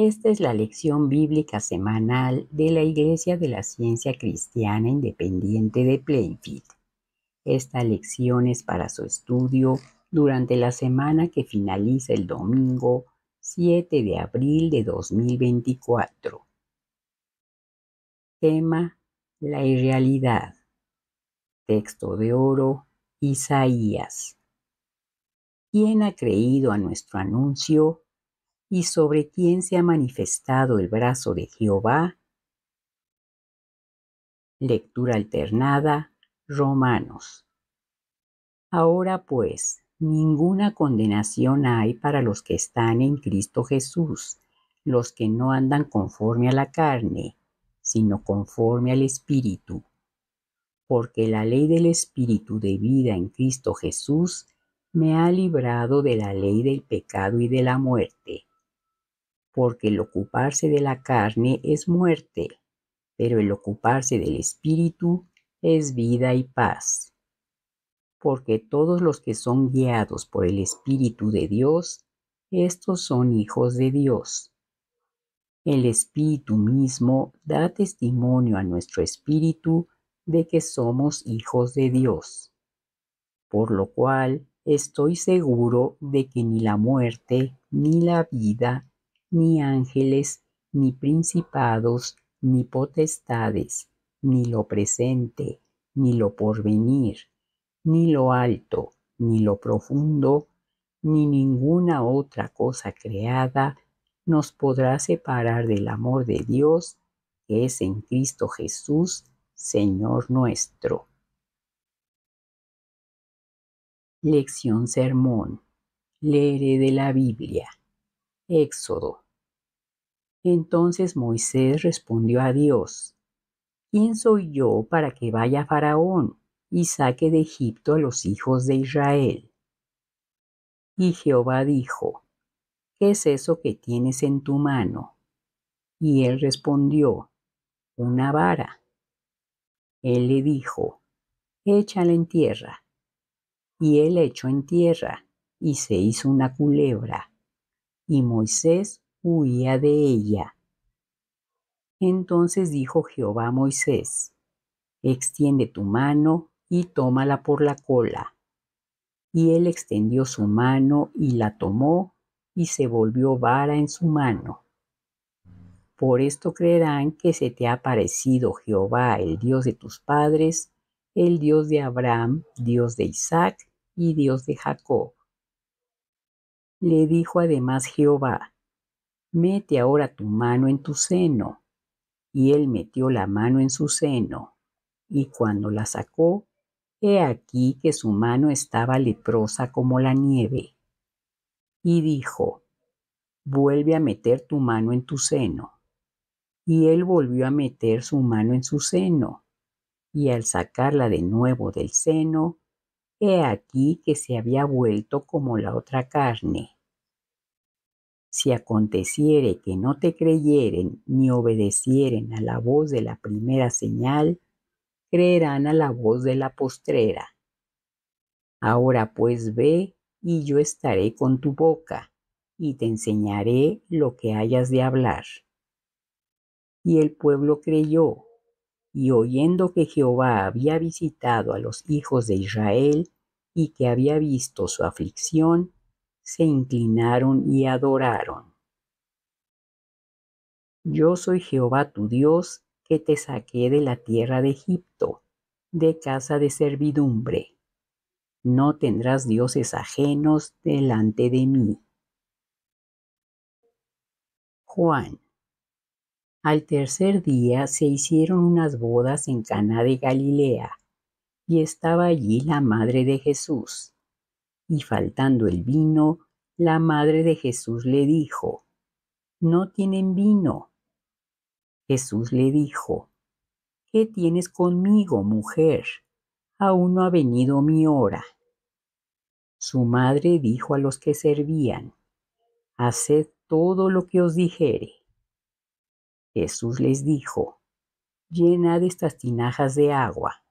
Esta es la lección bíblica semanal de la Iglesia de la Ciencia Cristiana Independiente de Plainfield. Esta lección es para su estudio durante la semana que finaliza el domingo 7 de abril de 2024. Tema La irrealidad. Texto de oro Isaías. ¿Quién ha creído a nuestro anuncio? y sobre quién se ha manifestado el brazo de Jehová. Lectura alternada, Romanos. Ahora pues, ninguna condenación hay para los que están en Cristo Jesús, los que no andan conforme a la carne, sino conforme al Espíritu. Porque la ley del Espíritu de vida en Cristo Jesús me ha librado de la ley del pecado y de la muerte porque el ocuparse de la carne es muerte, pero el ocuparse del espíritu es vida y paz. Porque todos los que son guiados por el Espíritu de Dios, estos son hijos de Dios. El Espíritu mismo da testimonio a nuestro Espíritu de que somos hijos de Dios. Por lo cual estoy seguro de que ni la muerte, ni la vida, ni ángeles, ni principados, ni potestades, ni lo presente, ni lo porvenir, ni lo alto, ni lo profundo, ni ninguna otra cosa creada nos podrá separar del amor de Dios que es en Cristo Jesús, Señor nuestro. Lección Sermón. Leeré de la Biblia. Éxodo. Entonces Moisés respondió a Dios, ¿quién soy yo para que vaya Faraón y saque de Egipto a los hijos de Israel? Y Jehová dijo, ¿qué es eso que tienes en tu mano? Y él respondió, una vara. Él le dijo, échala en tierra. Y él echó en tierra, y se hizo una culebra, y Moisés huía de ella. Entonces dijo Jehová a Moisés, extiende tu mano y tómala por la cola. Y él extendió su mano y la tomó y se volvió vara en su mano. Por esto creerán que se te ha parecido Jehová, el Dios de tus padres, el Dios de Abraham, Dios de Isaac y Dios de Jacob. Le dijo además Jehová, mete ahora tu mano en tu seno. Y él metió la mano en su seno, y cuando la sacó, he aquí que su mano estaba leprosa como la nieve. Y dijo, vuelve a meter tu mano en tu seno. Y él volvió a meter su mano en su seno, y al sacarla de nuevo del seno, He aquí que se había vuelto como la otra carne. Si aconteciere que no te creyeren ni obedecieren a la voz de la primera señal, creerán a la voz de la postrera. Ahora pues ve y yo estaré con tu boca y te enseñaré lo que hayas de hablar. Y el pueblo creyó y oyendo que Jehová había visitado a los hijos de Israel y que había visto su aflicción, se inclinaron y adoraron. Yo soy Jehová tu Dios, que te saqué de la tierra de Egipto, de casa de servidumbre. No tendrás dioses ajenos delante de mí. Juan al tercer día se hicieron unas bodas en Cana de Galilea, y estaba allí la madre de Jesús. Y faltando el vino, la madre de Jesús le dijo, No tienen vino. Jesús le dijo, ¿Qué tienes conmigo, mujer? Aún no ha venido mi hora. Su madre dijo a los que servían, Haced todo lo que os dijere. Jesús les dijo, llenad estas tinajas de agua,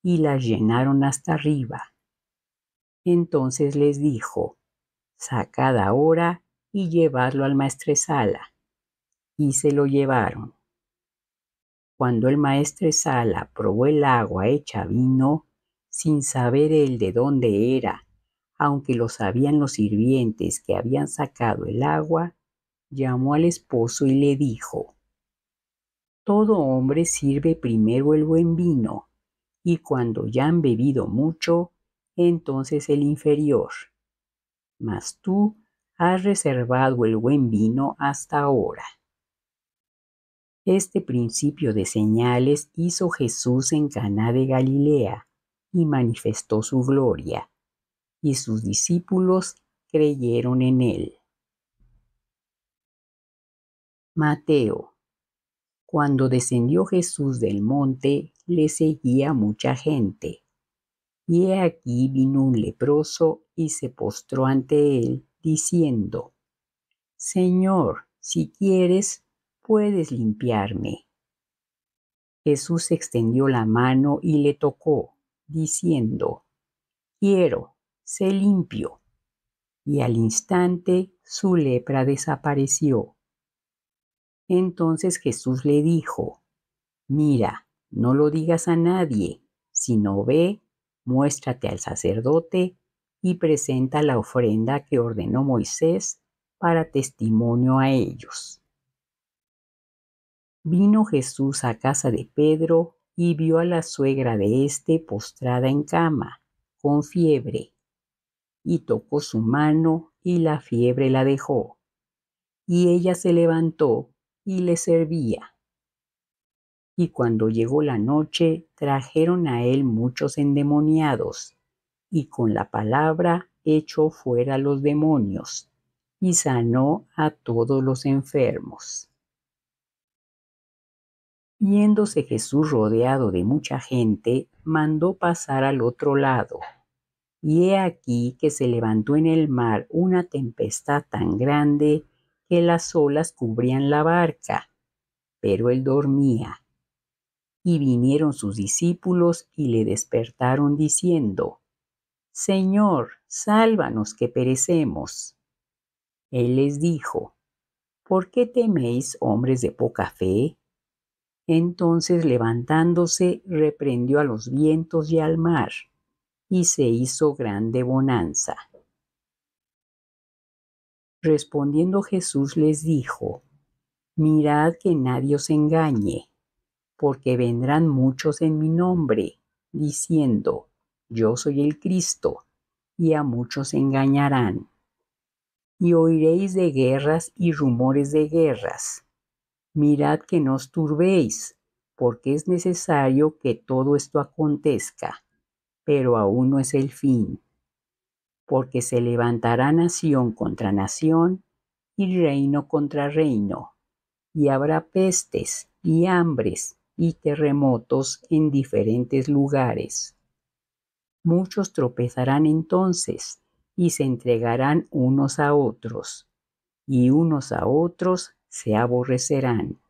y las llenaron hasta arriba. Entonces les dijo, sacad ahora y llevadlo al maestresala. Y se lo llevaron. Cuando el maestresala probó el agua hecha vino, sin saber él de dónde era, aunque lo sabían los sirvientes que habían sacado el agua, llamó al esposo y le dijo, todo hombre sirve primero el buen vino, y cuando ya han bebido mucho, entonces el inferior. Mas tú has reservado el buen vino hasta ahora. Este principio de señales hizo Jesús en Caná de Galilea y manifestó su gloria, y sus discípulos creyeron en él. Mateo cuando descendió Jesús del monte, le seguía mucha gente. Y he aquí vino un leproso y se postró ante él, diciendo, Señor, si quieres, puedes limpiarme. Jesús extendió la mano y le tocó, diciendo, Quiero, sé limpio. Y al instante su lepra desapareció entonces Jesús le dijo, mira, no lo digas a nadie, sino ve, muéstrate al sacerdote y presenta la ofrenda que ordenó Moisés para testimonio a ellos. Vino Jesús a casa de Pedro y vio a la suegra de éste postrada en cama, con fiebre, y tocó su mano y la fiebre la dejó. Y ella se levantó y le servía. Y cuando llegó la noche, trajeron a él muchos endemoniados, y con la palabra echó fuera los demonios, y sanó a todos los enfermos. Viéndose Jesús rodeado de mucha gente, mandó pasar al otro lado. Y he aquí que se levantó en el mar una tempestad tan grande que las olas cubrían la barca, pero él dormía. Y vinieron sus discípulos y le despertaron diciendo, Señor, sálvanos que perecemos. Él les dijo, ¿por qué teméis hombres de poca fe? Entonces levantándose, reprendió a los vientos y al mar, y se hizo grande bonanza. Respondiendo Jesús les dijo, Mirad que nadie os engañe, porque vendrán muchos en mi nombre, diciendo, Yo soy el Cristo, y a muchos engañarán. Y oiréis de guerras y rumores de guerras. Mirad que no os turbéis, porque es necesario que todo esto acontezca, pero aún no es el fin porque se levantará nación contra nación y reino contra reino, y habrá pestes y hambres y terremotos en diferentes lugares. Muchos tropezarán entonces y se entregarán unos a otros, y unos a otros se aborrecerán.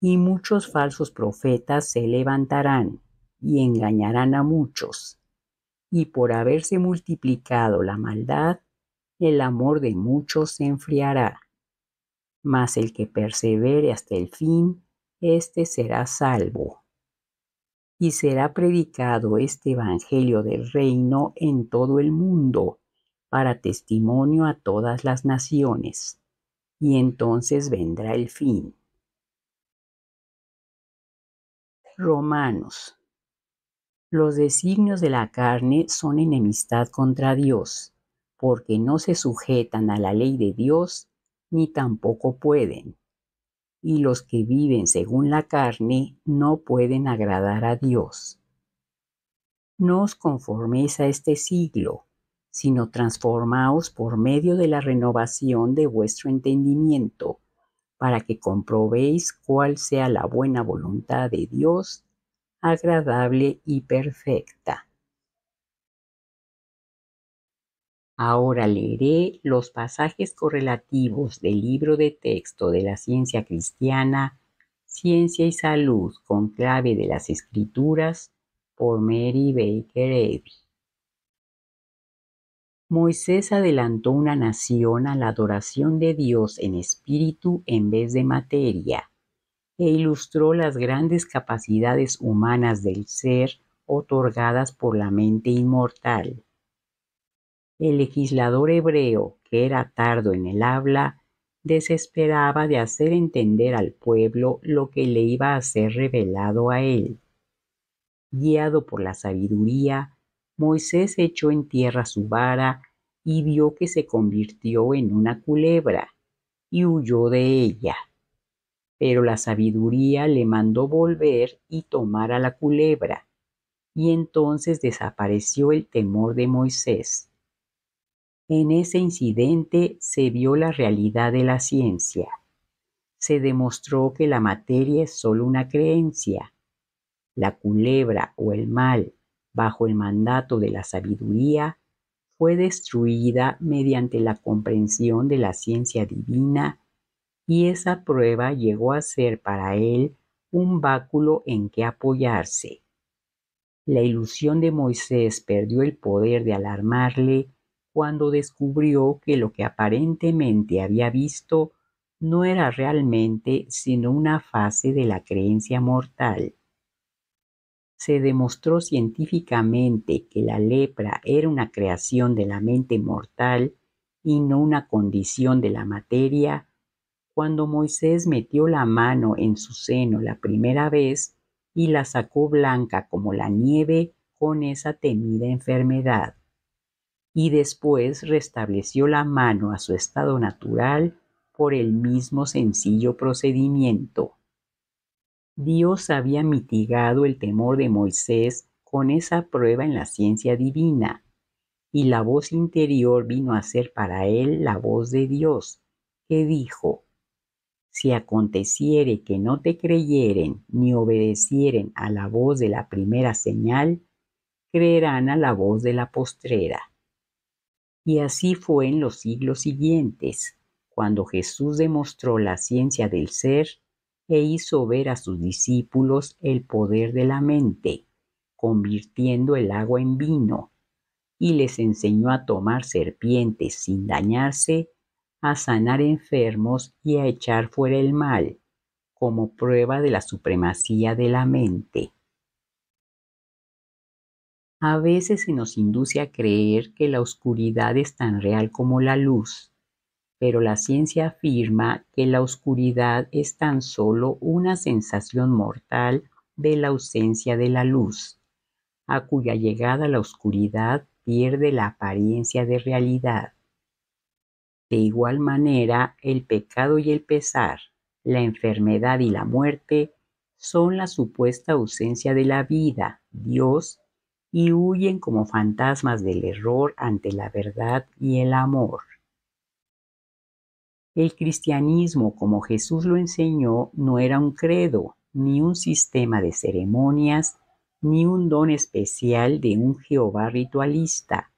Y muchos falsos profetas se levantarán y engañarán a muchos y por haberse multiplicado la maldad, el amor de muchos se enfriará. Mas el que persevere hasta el fin, éste será salvo. Y será predicado este Evangelio del reino en todo el mundo, para testimonio a todas las naciones. Y entonces vendrá el fin. Romanos los designios de la carne son enemistad contra Dios, porque no se sujetan a la ley de Dios, ni tampoco pueden. Y los que viven según la carne no pueden agradar a Dios. No os conforméis a este siglo, sino transformaos por medio de la renovación de vuestro entendimiento, para que comprobéis cuál sea la buena voluntad de Dios, agradable y perfecta. Ahora leeré los pasajes correlativos del libro de texto de la ciencia cristiana, Ciencia y Salud con clave de las escrituras por Mary Baker Eddy. Moisés adelantó una nación a la adoración de Dios en espíritu en vez de materia e ilustró las grandes capacidades humanas del ser otorgadas por la mente inmortal. El legislador hebreo, que era tardo en el habla, desesperaba de hacer entender al pueblo lo que le iba a ser revelado a él. Guiado por la sabiduría, Moisés echó en tierra su vara y vio que se convirtió en una culebra, y huyó de ella. Pero la sabiduría le mandó volver y tomar a la culebra, y entonces desapareció el temor de Moisés. En ese incidente se vio la realidad de la ciencia. Se demostró que la materia es solo una creencia. La culebra o el mal, bajo el mandato de la sabiduría, fue destruida mediante la comprensión de la ciencia divina y esa prueba llegó a ser para él un báculo en que apoyarse. La ilusión de Moisés perdió el poder de alarmarle cuando descubrió que lo que aparentemente había visto no era realmente sino una fase de la creencia mortal. Se demostró científicamente que la lepra era una creación de la mente mortal y no una condición de la materia cuando Moisés metió la mano en su seno la primera vez y la sacó blanca como la nieve con esa temida enfermedad, y después restableció la mano a su estado natural por el mismo sencillo procedimiento. Dios había mitigado el temor de Moisés con esa prueba en la ciencia divina, y la voz interior vino a ser para él la voz de Dios, que dijo, si aconteciere que no te creyeren ni obedecieren a la voz de la primera señal, creerán a la voz de la postrera. Y así fue en los siglos siguientes, cuando Jesús demostró la ciencia del ser e hizo ver a sus discípulos el poder de la mente, convirtiendo el agua en vino, y les enseñó a tomar serpientes sin dañarse a sanar enfermos y a echar fuera el mal, como prueba de la supremacía de la mente. A veces se nos induce a creer que la oscuridad es tan real como la luz, pero la ciencia afirma que la oscuridad es tan solo una sensación mortal de la ausencia de la luz, a cuya llegada la oscuridad pierde la apariencia de realidad. De igual manera, el pecado y el pesar, la enfermedad y la muerte son la supuesta ausencia de la vida, Dios, y huyen como fantasmas del error ante la verdad y el amor. El cristianismo, como Jesús lo enseñó, no era un credo, ni un sistema de ceremonias, ni un don especial de un Jehová ritualista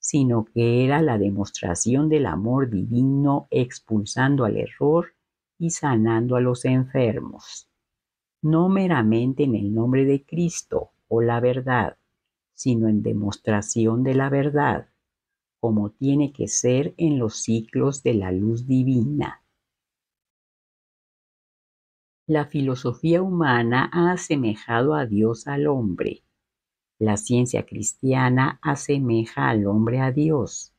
sino que era la demostración del amor divino expulsando al error y sanando a los enfermos, no meramente en el nombre de Cristo o la verdad, sino en demostración de la verdad, como tiene que ser en los ciclos de la luz divina. La filosofía humana ha asemejado a Dios al hombre la ciencia cristiana asemeja al hombre a Dios.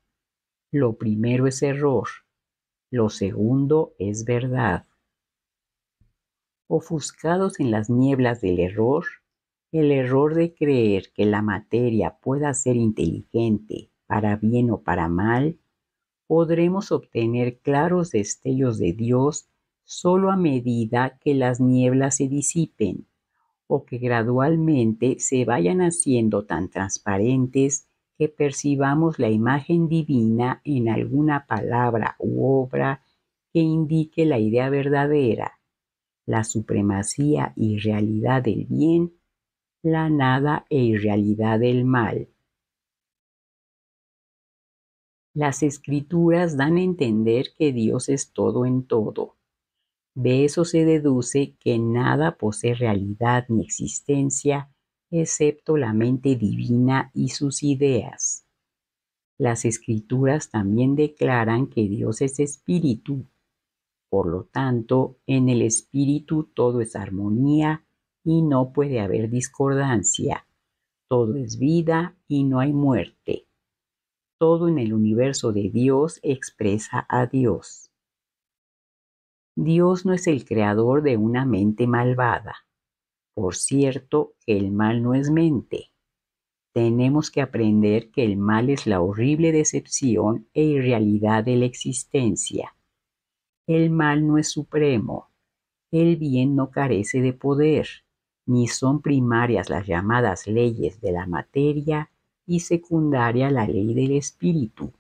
Lo primero es error, lo segundo es verdad. Ofuscados en las nieblas del error, el error de creer que la materia pueda ser inteligente, para bien o para mal, podremos obtener claros destellos de Dios solo a medida que las nieblas se disipen o que gradualmente se vayan haciendo tan transparentes que percibamos la imagen divina en alguna palabra u obra que indique la idea verdadera, la supremacía y realidad del bien, la nada e irrealidad del mal. Las escrituras dan a entender que Dios es todo en todo de eso se deduce que nada posee realidad ni existencia excepto la mente divina y sus ideas. Las escrituras también declaran que Dios es espíritu. Por lo tanto, en el espíritu todo es armonía y no puede haber discordancia. Todo es vida y no hay muerte. Todo en el universo de Dios expresa a Dios. Dios no es el creador de una mente malvada. Por cierto, el mal no es mente. Tenemos que aprender que el mal es la horrible decepción e irrealidad de la existencia. El mal no es supremo. El bien no carece de poder, ni son primarias las llamadas leyes de la materia y secundaria la ley del espíritu.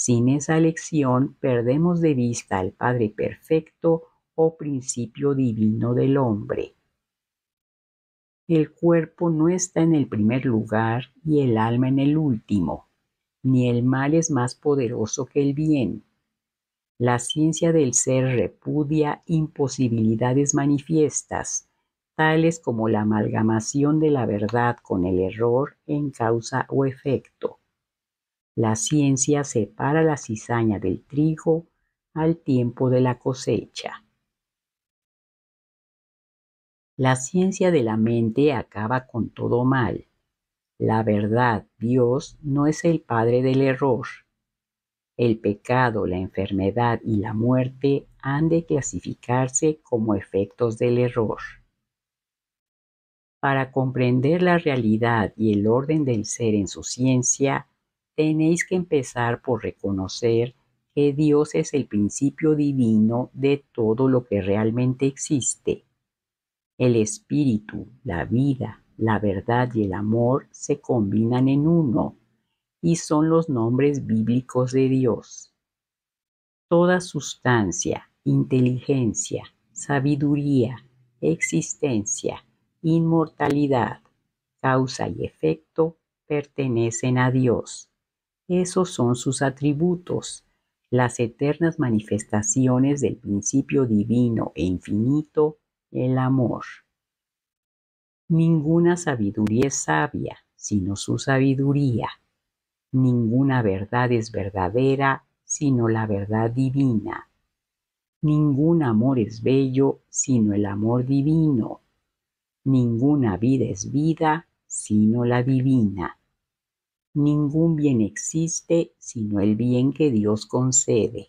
Sin esa elección perdemos de vista al Padre Perfecto o oh principio divino del hombre. El cuerpo no está en el primer lugar y el alma en el último, ni el mal es más poderoso que el bien. La ciencia del ser repudia imposibilidades manifiestas, tales como la amalgamación de la verdad con el error en causa o efecto la ciencia separa la cizaña del trigo al tiempo de la cosecha. La ciencia de la mente acaba con todo mal. La verdad, Dios, no es el padre del error. El pecado, la enfermedad y la muerte han de clasificarse como efectos del error. Para comprender la realidad y el orden del ser en su ciencia, tenéis que empezar por reconocer que Dios es el principio divino de todo lo que realmente existe. El espíritu, la vida, la verdad y el amor se combinan en uno y son los nombres bíblicos de Dios. Toda sustancia, inteligencia, sabiduría, existencia, inmortalidad, causa y efecto pertenecen a Dios esos son sus atributos, las eternas manifestaciones del principio divino e infinito, el amor. Ninguna sabiduría es sabia, sino su sabiduría. Ninguna verdad es verdadera, sino la verdad divina. Ningún amor es bello, sino el amor divino. Ninguna vida es vida, sino la divina ningún bien existe sino el bien que Dios concede.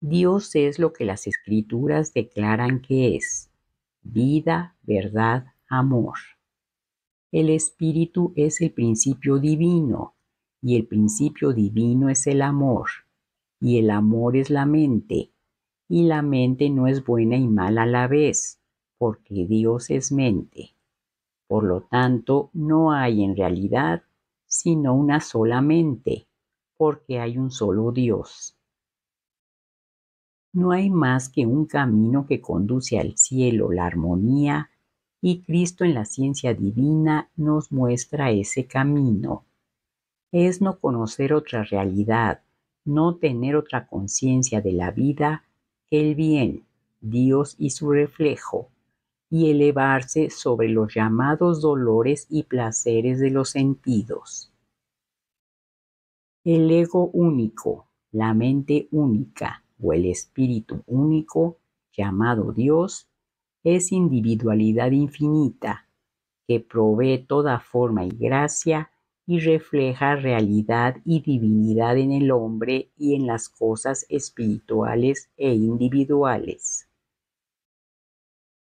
Dios es lo que las escrituras declaran que es, vida, verdad, amor. El espíritu es el principio divino y el principio divino es el amor y el amor es la mente y la mente no es buena y mala a la vez porque Dios es mente. Por lo tanto, no hay en realidad sino una sola mente, porque hay un solo Dios. No hay más que un camino que conduce al cielo, la armonía, y Cristo en la ciencia divina nos muestra ese camino. Es no conocer otra realidad, no tener otra conciencia de la vida que el bien, Dios y su reflejo, y elevarse sobre los llamados dolores y placeres de los sentidos. El ego único, la mente única o el espíritu único, llamado Dios, es individualidad infinita, que provee toda forma y gracia y refleja realidad y divinidad en el hombre y en las cosas espirituales e individuales.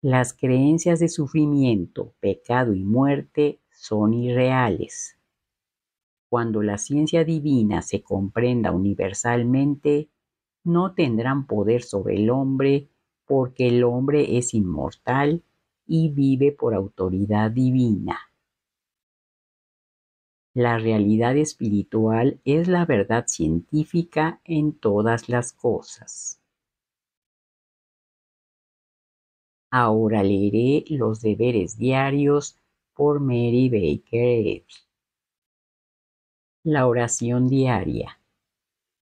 Las creencias de sufrimiento, pecado y muerte son irreales. Cuando la ciencia divina se comprenda universalmente, no tendrán poder sobre el hombre porque el hombre es inmortal y vive por autoridad divina. La realidad espiritual es la verdad científica en todas las cosas. Ahora leeré los deberes diarios por Mary Baker Eddy. La oración diaria.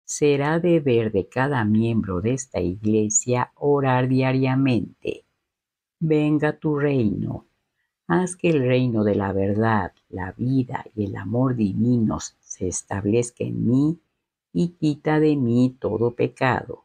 Será deber de cada miembro de esta iglesia orar diariamente. Venga tu reino. Haz que el reino de la verdad, la vida y el amor divinos se establezca en mí y quita de mí todo pecado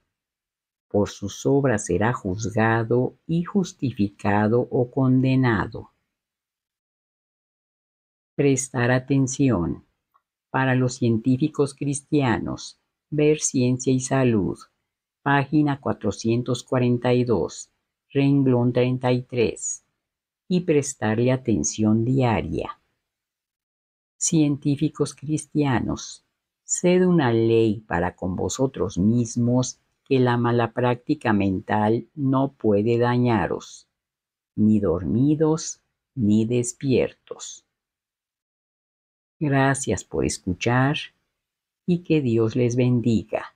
por sus obras será juzgado y justificado o condenado. Prestar atención. Para los científicos cristianos, ver ciencia y salud. Página 442, renglón 33. Y prestarle atención diaria. Científicos cristianos, sed una ley para con vosotros mismos que la mala práctica mental no puede dañaros, ni dormidos ni despiertos. Gracias por escuchar y que Dios les bendiga.